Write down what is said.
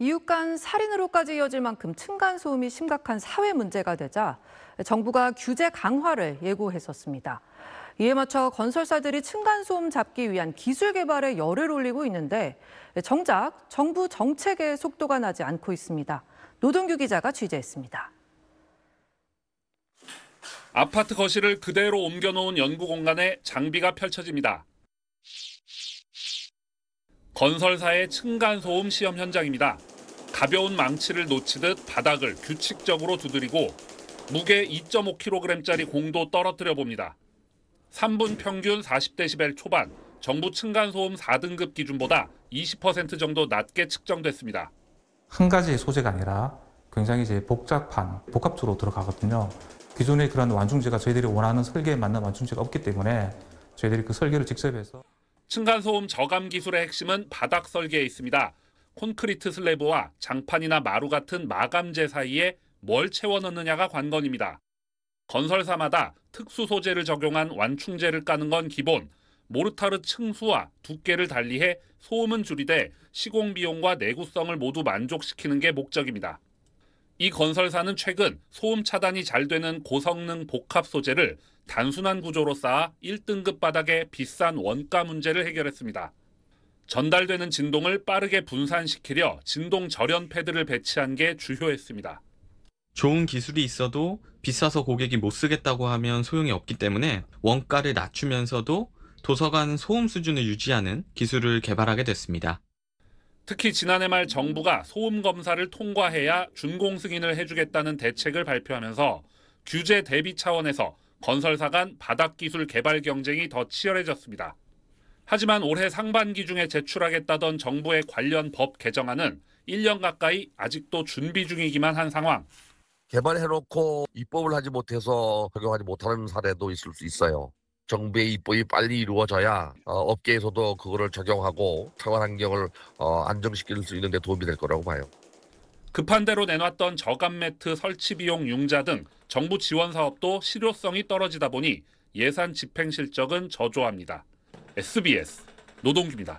이웃 간 살인으로까지 이어질 만큼 층간 소음이 심각한 사회 문제가 되자 정부가 규제 강화를 예고했었습니다. 이에 맞춰 건설사들이 층간소음 잡기 위한 기술 개발에 열을 올리고 있는데 정작 정부 정책의 속도가 나지 않고 있습니다. 노동규 기자가 취재했습니다. 아파트 거실을 그대로 옮겨놓은 연구 공간에 장비가 펼쳐집니다. 건설사의 층간소음 시험 현장입니다. 가벼운 망치를 놓치듯 바닥을 규칙적으로 두드리고 무게 2.5kg짜리 공도 떨어뜨려 봅니다. 3분 평균 40데시벨 초반, 정부 층간소음 4등급 기준보다 20% 정도 낮게 측정됐습니다. 한가지 소재가 아니라 굉장히 이제 복잡한 복합적으로 들어가거든요. 기존의 그런 완충제가 저희들이 원하는 설계에 맞는 완충제가 없기 때문에 저희들이 그 설계를 직접 해서 층간소음 저감 기술의 핵심은 바닥 설계에 있습니다. 콘크리트 슬래브와 장판이나 마루 같은 마감재 사이에 뭘 채워 넣느냐가 관건입니다. 건설사마다 특수 소재를 적용한 완충재를 까는 건 기본, 모르타르 층수와 두께를 달리해 소음은 줄이되 시공 비용과 내구성을 모두 만족시키는 게 목적입니다. 이 건설사는 최근 소음 차단이 잘 되는 고성능 복합 소재를 단순한 구조로 쌓아 1등급 바닥의 비싼 원가 문제를 해결했습니다. 전달되는 진동을 빠르게 분산시키려 진동 절연 패드를 배치한 게 주효했습니다. 좋은 기술이 있어도 비싸서 고객이 못 쓰겠다고 하면 소용이 없기 때문에 원가를 낮추면서도 도서관 소음 수준을 유지하는 기술을 개발하게 됐습니다. 특히 지난해 말 정부가 소음 검사를 통과해야 준공 승인을 해주겠다는 대책을 발표하면서 규제 대비 차원에서 건설사 간 바닥 기술 개발 경쟁이 더 치열해졌습니다. 하지만 올해 상반기 중에 제출하겠다던 정부의 관련 법 개정안은 1년 가까이 아직도 준비 중이기만 한 상황. 개발해놓고 입법을 하지 못해서 적용하지 못하는 사례도 있을 수 있어요. 정부의 입법이 빨리 이루어져야 어, 업계에서도 그거를 적용하고 차원 환경을 어, 안정시킬 수 있는 데 도움이 될 거라고 봐요. 급한 대로 내놨던 저감 매트 설치 비용 융자 등 정부 지원 사업도 실효성이 떨어지다 보니 예산 집행 실적은 저조합니다. SBS 노동규입니다.